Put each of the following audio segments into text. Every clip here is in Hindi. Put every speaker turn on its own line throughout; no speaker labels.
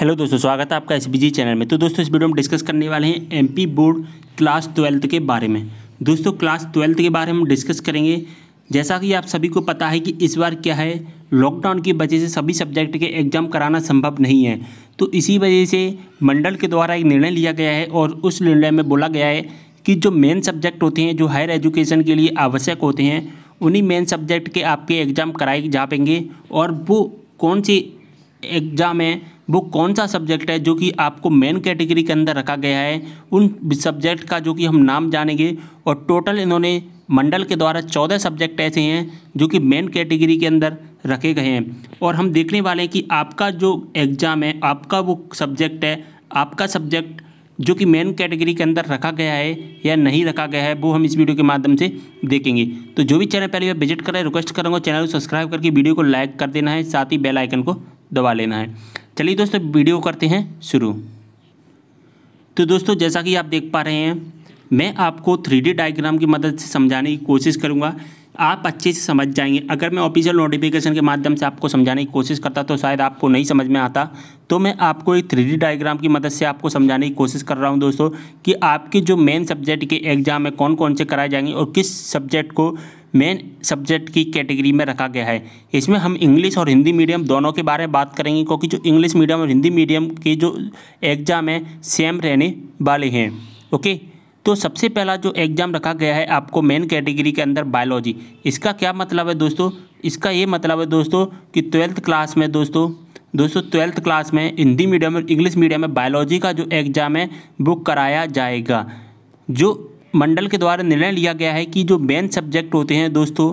हेलो दोस्तों स्वागत है आपका एस बी चैनल में तो दोस्तों इस वीडियो में डिस्कस करने वाले हैं एमपी बोर्ड क्लास ट्वेल्थ के बारे में दोस्तों क्लास ट्वेल्थ के बारे में डिस्कस करेंगे जैसा कि आप सभी को पता है कि इस बार क्या है लॉकडाउन की वजह से सभी सब्जेक्ट के एग्ज़ाम कराना संभव नहीं है तो इसी वजह से मंडल के द्वारा एक निर्णय लिया गया है और उस निर्णय में बोला गया है कि जो मेन सब्जेक्ट होते हैं जो हायर एजुकेशन के लिए आवश्यक होते हैं उन्हीं मेन सब्जेक्ट के आपके एग्ज़ाम कराए जा पाएंगे और वो कौन से एग्जाम में वो कौन सा सब्जेक्ट है जो कि आपको मेन कैटेगरी के अंदर रखा गया है उन सब्जेक्ट का जो कि हम नाम जानेंगे और टोटल इन्होंने मंडल के द्वारा चौदह सब्जेक्ट ऐसे हैं जो कि मेन कैटेगरी के अंदर रखे गए हैं और हम देखने वाले हैं कि आपका जो एग्ज़ाम है आपका वो सब्जेक्ट है आपका सब्जेक्ट जो कि मेन कैटेगरी के अंदर रखा गया है या नहीं रखा गया है वो हम इस वीडियो के माध्यम से देखेंगे तो जो भी चैनल पहले विजिट करें रिक्वेस्ट करूँगा चैनल को सब्सक्राइब करके वीडियो को लाइक कर देना है साथ ही बेल आइकन को दबा लेना है चलिए दोस्तों वीडियो करते हैं शुरू तो दोस्तों जैसा कि आप देख पा रहे हैं मैं आपको थ्री डी डायग्राम की मदद से समझाने की कोशिश करूँगा आप अच्छे से समझ जाएंगे अगर मैं ऑफिशियल नोटिफिकेशन के माध्यम से आपको समझाने की कोशिश करता तो शायद आपको नहीं समझ में आता तो मैं आपको एक थ्री डायग्राम की मदद से आपको समझाने की कोशिश कर रहा हूं दोस्तों कि आपके जो मेन सब्जेक्ट के एग्ज़ाम है कौन कौन से कराए जाएंगे और किस सब्जेक्ट को मेन सब्जेक्ट की कैटेगरी में रखा गया है इसमें हम इंग्लिश और हिंदी मीडियम दोनों के बारे में बात करेंगे क्योंकि जो इंग्लिश मीडियम और हिंदी मीडियम के जो एग्ज़ाम हैं सेम रहने वाले हैं ओके तो सबसे पहला जो एग्ज़ाम रखा गया है आपको मेन कैटेगरी के अंदर बायोलॉजी इसका क्या मतलब है दोस्तों इसका ये मतलब है दोस्तों कि ट्वेल्थ क्लास में दोस्तों दोस्तों ट्वेल्थ क्लास में हिंदी मीडियम और इंग्लिश मीडियम में बायोलॉजी का जो एग्ज़ाम है बुक कराया जाएगा जो मंडल के द्वारा निर्णय लिया गया है कि जो मेन सब्जेक्ट होते हैं दोस्तों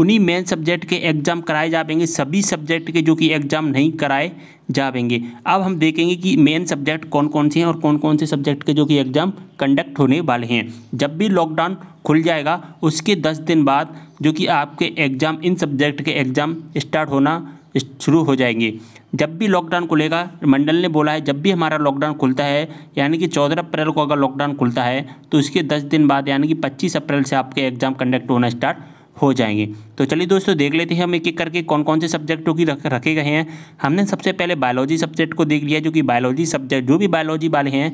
उन्हीं मेन सब्जेक्ट के एग्ज़ाम कराए जा पेंगे सभी सब्जेक्ट के जो कि एग्ज़ाम नहीं कराए जा पेंगे अब हम देखेंगे कि मेन सब्जेक्ट कौन कौन से हैं और कौन कौन से सब्जेक्ट के जो कि एग्ज़ाम कंडक्ट होने वाले हैं जब भी लॉकडाउन खुल जाएगा उसके दस दिन बाद जो कि आपके एग्ज़ाम इन सब्जेक्ट के एग्ज़ाम स्टार्ट होना शुरू हो जाएंगे जब भी लॉकडाउन खुलेगा मंडल ने बोला है जब भी हमारा लॉकडाउन खुलता है यानी कि चौदह अप्रैल को अगर लॉकडाउन खुलता है तो इसके दस दिन बाद यानी कि पच्चीस अप्रैल से आपके एग्ज़ाम कंडक्ट होना स्टार्ट हो जाएंगे तो चलिए दोस्तों देख लेते हैं हम एक एक करके कौन कौन से सब्जेक्टों की रख, रखे गए हैं हमने सबसे पहले बायोलॉजी सब्जेक्ट को देख लिया जो कि बायोलॉजी सब्जेक्ट जो भी बायोलॉजी वाले हैं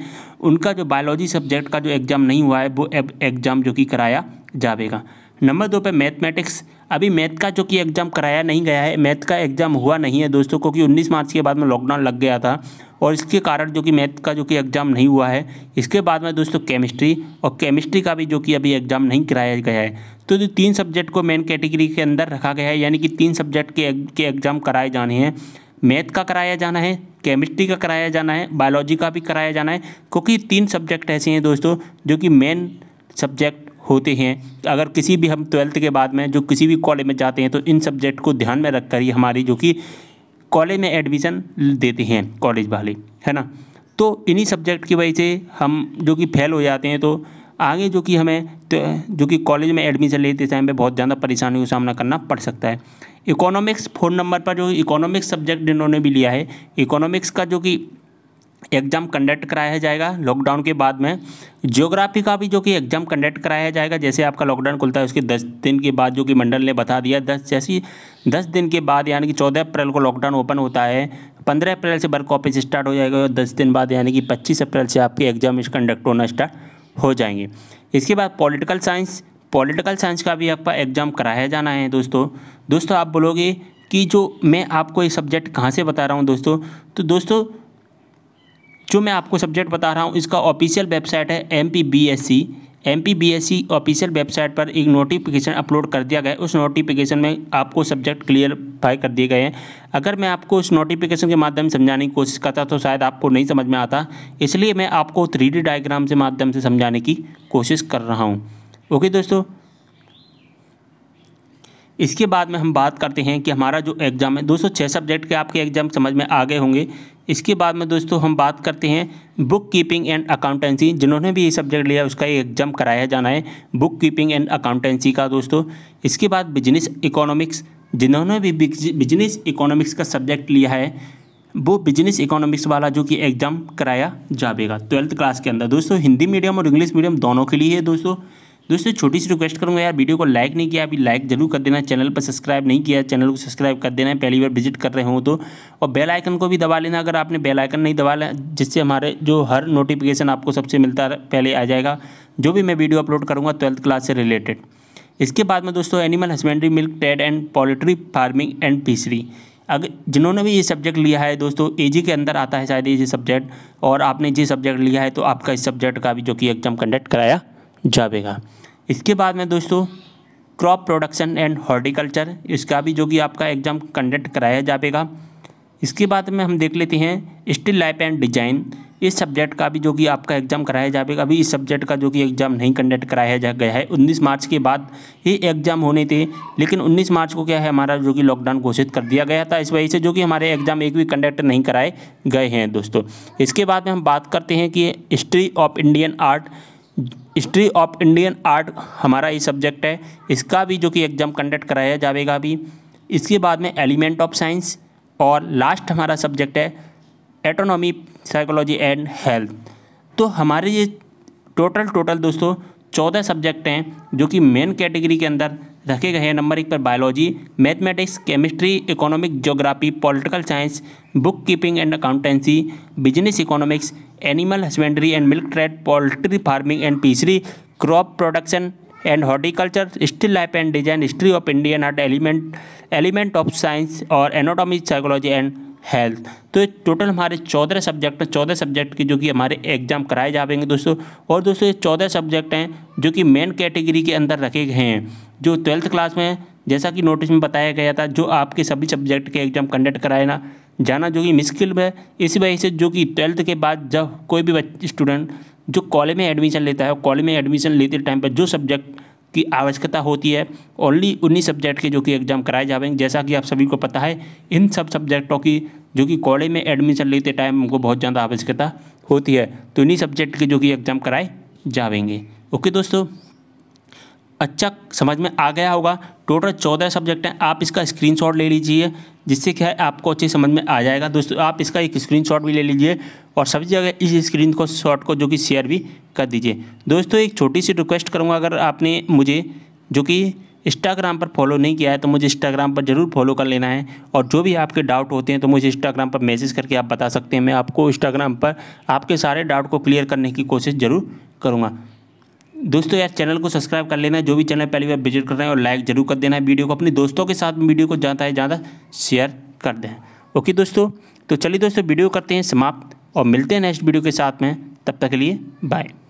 उनका जो बायोलॉजी सब्जेक्ट का जो एग्ज़ाम नहीं हुआ है वो एग्ज़ाम जो कि कराया जाएगा नंबर दो पे मैथमेटिक्स अभी मैथ का जो कि एग्ज़ाम कराया नहीं गया है मैथ का एग्ज़ाम हुआ नहीं है दोस्तों क्योंकि 19 मार्च के बाद में लॉकडाउन लग गया था और इसके कारण जो कि मैथ का जो कि एग्ज़ाम नहीं हुआ है इसके बाद में दोस्तों केमिस्ट्री और केमिस्ट्री का भी जो कि अभी एग्ज़ाम नहीं कराया गया है तो जो तीन सब्जेक्ट को मेन कैटेगरी के अंदर रखा गया है यानी कि तीन सब्जेक्ट के के एग्ज़ाम कराए जाने हैं मैथ का कराया जाना है केमिस्ट्री का कराया जाना है बायोलॉजी का भी कराया जाना है क्योंकि तीन सब्जेक्ट ऐसे हैं दोस्तों जो कि मेन सब्जेक्ट होते हैं अगर किसी भी हम ट्वेल्थ के बाद में जो किसी भी कॉलेज में जाते हैं तो इन सब्जेक्ट को ध्यान में रख ही हमारी जो कि कॉलेज में एडमिशन देते हैं कॉलेज वाले है ना तो इन्हीं सब्जेक्ट की वजह से हम जो कि फेल हो जाते हैं तो आगे जो कि हमें तो जो कि कॉलेज में एडमिशन लेते समय हमें बहुत ज़्यादा परेशानियों का सामना करना पड़ सकता है इकोनॉमिक्स फोन नंबर पर जो इकोनॉमिक्स सब्जेक्ट इन्होंने भी लिया है इकोनॉमिक्स का जो कि एग्जाम कंडक्ट कराया जाएगा लॉकडाउन के बाद में ज्योग्राफी का भी जो कि एग्जाम कंडक्ट कराया जाएगा जैसे आपका लॉकडाउन खुलता है उसके दस दिन के बाद जो कि मंडल ने बता दिया दस जैसी दस दिन के बाद यानी कि चौदह अप्रैल को लॉकडाउन ओपन होता है पंद्रह अप्रैल से वर्क ऑफिस स्टार्ट हो जाएगा और दस दिन बाद यानी कि पच्चीस अप्रैल से आपके एग्जाम कंडक्ट होना स्टार्ट हो जाएंगे इसके बाद पॉलिटिकल साइंस पॉलिटिकल साइंस का भी आपका एग्ज़ाम कराया जाना है दोस्तों दोस्तों आप बोलोगे कि जो मैं आपको ये सब्जेक्ट कहाँ से बता रहा हूँ दोस्तों तो दोस्तों जो मैं आपको सब्जेक्ट बता रहा हूँ इसका ऑफिशियल वेबसाइट है M P B S C M P B S C official website पर एक नोटिफिकेशन अपलोड कर दिया गया है उस नोटिफिकेशन में आपको सब्जेक्ट क्लियर फाई कर दिए गए हैं अगर मैं आपको उस नोटिफिकेशन के माध्यम से समझाने की कोशिश करता तो शायद आपको नहीं समझ में आता इसलिए मैं आपको थ्री डी डायग्राम के माध्यम से समझाने की कोशिश कर रहा हूँ ओके दोस्तों इसके बाद में हम बात करते हैं कि हमारा जो एग्ज़ाम है दोस्तों छः सब्जेक्ट के आपके एग्ज़ाम समझ में आ गए होंगे इसके बाद में दोस्तों हम बात करते हैं बुक कीपिंग एंड अकाउंटेंसी जिन्होंने भी ये सब्जेक्ट लिया उसका ये एग्ज़ाम कराया जाना है बुक कीपिंग एंड अकाउंटेंसी का दोस्तों इसके बाद बिजनेस इकोनॉमिक्स जिन्होंने भी बिजनेस इकोनॉमिक्स का सब्जेक्ट लिया है वो बिजनेस इकोनॉमिक्स वाला जो कि एग्ज़ाम कराया जाएगा ट्वेल्थ क्लास के अंदर दोस्तों हिंदी मीडियम और इंग्लिश मीडियम दोनों के लिए है दोस्तों दोस्तों छोटी सी रिक्वेस्ट करूँगा यार वीडियो को लाइक नहीं किया अभी लाइक जरूर कर देना चैनल पर सब्सक्राइब नहीं किया चैनल को सब्सक्राइब कर देना है पहली बार विजिट कर रहे हो तो और बेल आइकन को भी दबा लेना अगर आपने बेल आइकन नहीं दबा लिया जिससे हमारे जो हर नोटिफिकेशन आपको सबसे मिलता पहले आ जाएगा जो भी मैं वीडियो अपलोड करूँगा ट्वेल्थ क्लास से रिलेटेड इसके बाद में दोस्तों animal husbandry milk trade and poultry farming and fishery अगर जिन्होंने भी ये सब्जेक्ट लिया है दोस्तों एजी के अंदर आता है शायद ये सब्जेक्ट और आपने जी सब्जेक्ट लिया है तो आपका इस सब्जेक्ट का भी जो कि एग्जाम कंडक्ट कराया जाएगा इसके बाद में दोस्तों क्रॉप प्रोडक्शन एंड हॉर्टिकल्चर इसका भी जो कि आपका एग्ज़ाम कंडक्ट कराया जाएगा इसके बाद में हम देख लेते हैं स्टिल लाइफ एंड डिजाइन इस सब्जेक्ट का भी जो कि आपका एग्ज़ाम कराया जाएगा अभी इस सब्जेक्ट का जो कि एग्ज़ाम नहीं कंडक्ट कराया जा गया है 19 मार्च के बाद ये एग्ज़ाम होने थे लेकिन 19 मार्च को क्या है हमारा जो कि लॉकडाउन घोषित कर दिया गया था इस वजह से जो कि हमारे एग्ज़ाम एक भी कंडक्ट नहीं कराए गए हैं दोस्तों इसके बाद में हम बात करते हैं कि history of Indian art history of Indian art हमारा ये सब्जेक्ट है इसका भी जो कि एग्ज़ाम कंडक्ट कराया जाएगा अभी इसके बाद में एलिमेंट ऑफ साइंस और लास्ट हमारा सब्जेक्ट है एटोनॉमी साइकोलॉजी एंड हेल्थ तो हमारे ये टोटल टोटल दोस्तों चौदह सब्जेक्ट हैं जो कि मेन कैटेगरी के अंदर रखे गए हैं नंबर एक पर biology mathematics chemistry economic geography political science book keeping and accountancy business economics animal husbandry and milk trade poultry farming and पीसरी crop production and horticulture still life and design history of Indian art element element of science और एनाटॉमी साइकोलॉजी एंड हेल्थ तो ये टोटल हमारे चौदह सब्जेक्ट चौदह सब्जेक्ट की जो कि हमारे एग्जाम कराए जाएंगे दोस्तों और दोस्तों ये चौदह सब्जेक्ट हैं जो कि मेन कैटेगरी के अंदर रखे गए हैं जो ट्वेल्थ क्लास में जैसा कि नोटिस में बताया गया था जो आपके सभी सब्जेक्ट के एग्जाम कंडक्ट कराए ना जाना जो कि मुश्किल है इसी वजह से जो कि ट्वेल्थ के बाद जब कोई भी स्टूडेंट जो कॉलेज में एडमिशन लेता है कॉलेज में एडमिशन लेते टाइम पर जो सब्जेक्ट की आवश्यकता होती है ओनली उन्हीं सब्जेक्ट के जो कि एग्ज़ाम कराए जाएंगे जैसा कि आप सभी को पता है इन सब सब्जेक्टों की जो कि कॉलेज में एडमिशन लेते टाइम हमको बहुत ज़्यादा आवश्यकता होती है तो इन्हीं सब्जेक्ट के जो कि एग्ज़ाम कराए जाएंगे ओके दोस्तों अच्छा समझ में आ गया होगा टोटल चौदह सब्जेक्ट हैं आप इसका स्क्रीनशॉट ले लीजिए जिससे क्या है आपको अच्छे समझ में आ जाएगा दोस्तों आप इसका एक स्क्रीनशॉट भी ले लीजिए और सभी जगह इस स्क्रीन को शॉर्ट को जो कि शेयर भी कर दीजिए दोस्तों एक छोटी सी रिक्वेस्ट करूँगा अगर आपने मुझे जो कि इंस्टाग्राम पर फॉलो नहीं किया है तो मुझे इंस्टाग्राम पर ज़रूर फॉलो कर लेना है और जो भी आपके डाउट होते हैं तो मुझे इंस्टाग्राम पर मैसेज करके आप बता सकते हैं मैं आपको इंस्टाग्राम पर आपके सारे डाउट को क्लियर करने की कोशिश ज़रूर करूँगा दोस्तों यार चैनल को सब्सक्राइब कर लेना जो भी चैनल पहली बार विजिट कर रहे हैं और लाइक ज़रूर कर देना है वीडियो को अपने दोस्तों के साथ वीडियो को ज़्यादा से ज़्यादा शेयर कर दें ओके दोस्तों तो चलिए दोस्तों वीडियो करते हैं समाप्त और मिलते हैं नेक्स्ट वीडियो के साथ में तब तक के लिए बाय